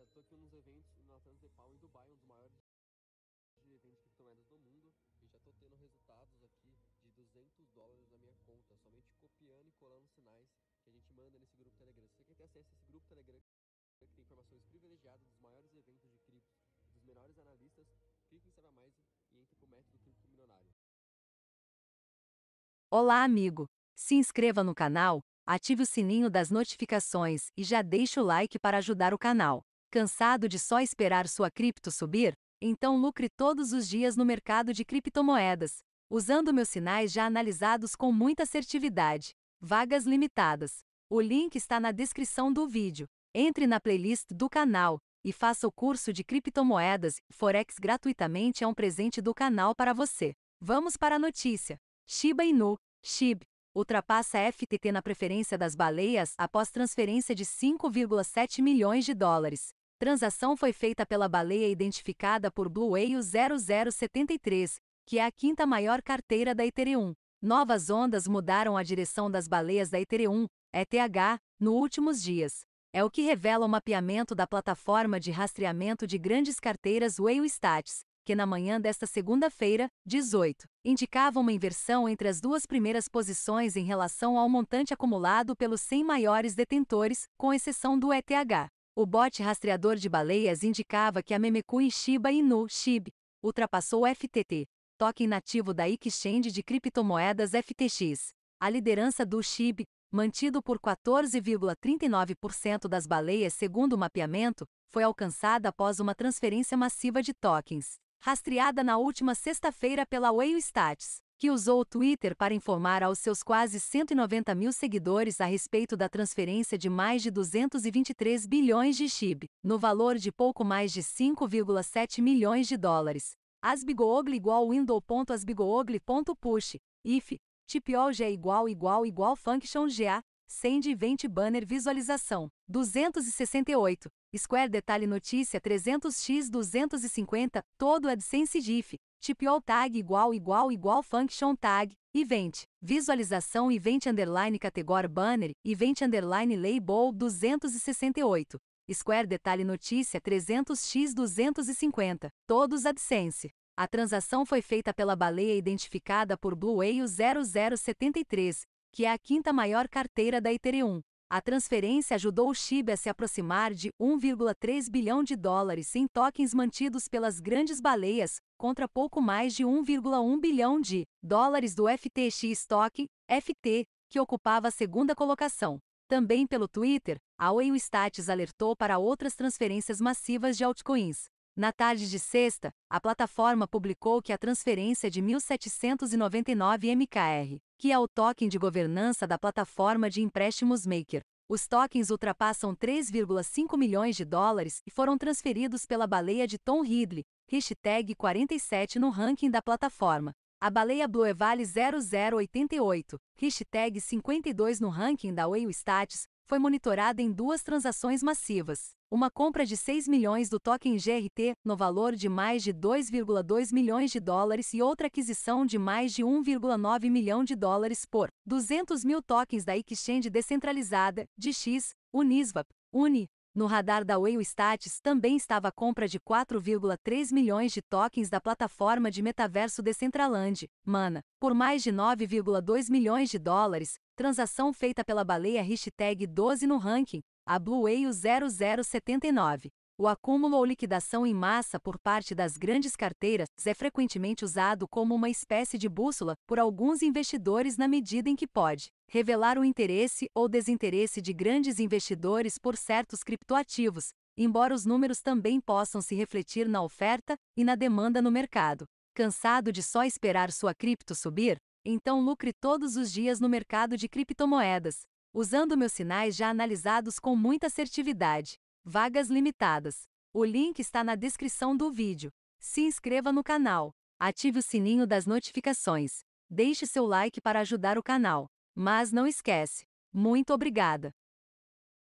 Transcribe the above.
da toa que um dos eventos na Transepal em Dubai, um dos maiores eventos de criptomoedas do mundo, e já tô tendo resultados aqui de 200 dólares na minha conta, somente copiando e colando sinais que a gente manda nesse grupo Telegram. Se você quer ter acesso a esse grupo Telegram, que tem informações privilegiadas dos maiores eventos de cripto, dos melhores analistas, clique em Saiba Mais e entre para o método Cripto Milionário. Olá, amigo! Se inscreva no canal, ative o sininho das notificações e já deixe o like para ajudar o canal. Cansado de só esperar sua cripto subir? Então lucre todos os dias no mercado de criptomoedas, usando meus sinais já analisados com muita assertividade. Vagas limitadas. O link está na descrição do vídeo. Entre na playlist do canal e faça o curso de criptomoedas Forex gratuitamente é um presente do canal para você. Vamos para a notícia. Shiba Inu, SHIB, ultrapassa FTT na preferência das baleias após transferência de 5,7 milhões de dólares. Transação foi feita pela baleia identificada por Blue Whale 0073, que é a quinta maior carteira da Ethereum. Novas ondas mudaram a direção das baleias da Ethereum, ETH, nos últimos dias. É o que revela o mapeamento da plataforma de rastreamento de grandes carteiras Whale Stats, que na manhã desta segunda-feira, 18, indicava uma inversão entre as duas primeiras posições em relação ao montante acumulado pelos 100 maiores detentores, com exceção do ETH. O bot rastreador de baleias indicava que a Memecoin Shiba Inu SHIB ultrapassou o FTT, token nativo da exchange de criptomoedas FTX. A liderança do SHIB, mantido por 14,39% das baleias segundo o mapeamento, foi alcançada após uma transferência massiva de tokens, rastreada na última sexta-feira pela Whale Stats que usou o Twitter para informar aos seus quase 190 mil seguidores a respeito da transferência de mais de 223 bilhões de SHIB, no valor de pouco mais de 5,7 milhões de dólares. Asbigoogly igual window.asbigoogly.push, if, tipiolg é igual igual igual function ga, send event banner visualização, 268, square detalhe notícia 300x 250, todo AdSense gif TPO tag igual igual igual function tag, event, visualização event underline category banner, event underline label 268, square detalhe notícia 300x 250, todos AdSense. A transação foi feita pela baleia identificada por Blue Whale 0073, que é a quinta maior carteira da Ethereum. A transferência ajudou o Shiba a se aproximar de 1,3 bilhão de dólares em tokens mantidos pelas grandes baleias, contra pouco mais de 1,1 bilhão de dólares do FTX Stock, FT, que ocupava a segunda colocação. Também pelo Twitter, a Whale Stats alertou para outras transferências massivas de altcoins. Na tarde de sexta, a plataforma publicou que a transferência é de 1.799 MKR, que é o token de governança da plataforma de empréstimos Maker, os tokens ultrapassam 3,5 milhões de dólares e foram transferidos pela baleia de Tom Ridley, hashtag 47 no ranking da plataforma. A baleia Blue é vale 0088, hashtag 52 no ranking da Waystats, foi monitorada em duas transações massivas. Uma compra de 6 milhões do token GRT, no valor de mais de 2,2 milhões de dólares, e outra aquisição de mais de 1,9 milhão de dólares por 200 mil tokens da exchange descentralizada, de Uniswap, Uni, no radar da Whale Stats também estava a compra de 4,3 milhões de tokens da plataforma de metaverso Decentraland, Mana, por mais de 9,2 milhões de dólares, transação feita pela baleia hashtag 12 no ranking, a Blue Whale 0079. O acúmulo ou liquidação em massa por parte das grandes carteiras é frequentemente usado como uma espécie de bússola por alguns investidores na medida em que pode revelar o interesse ou desinteresse de grandes investidores por certos criptoativos, embora os números também possam se refletir na oferta e na demanda no mercado. Cansado de só esperar sua cripto subir? Então lucre todos os dias no mercado de criptomoedas, usando meus sinais já analisados com muita assertividade. Vagas limitadas. O link está na descrição do vídeo. Se inscreva no canal, ative o sininho das notificações, deixe seu like para ajudar o canal. Mas não esquece. Muito obrigada!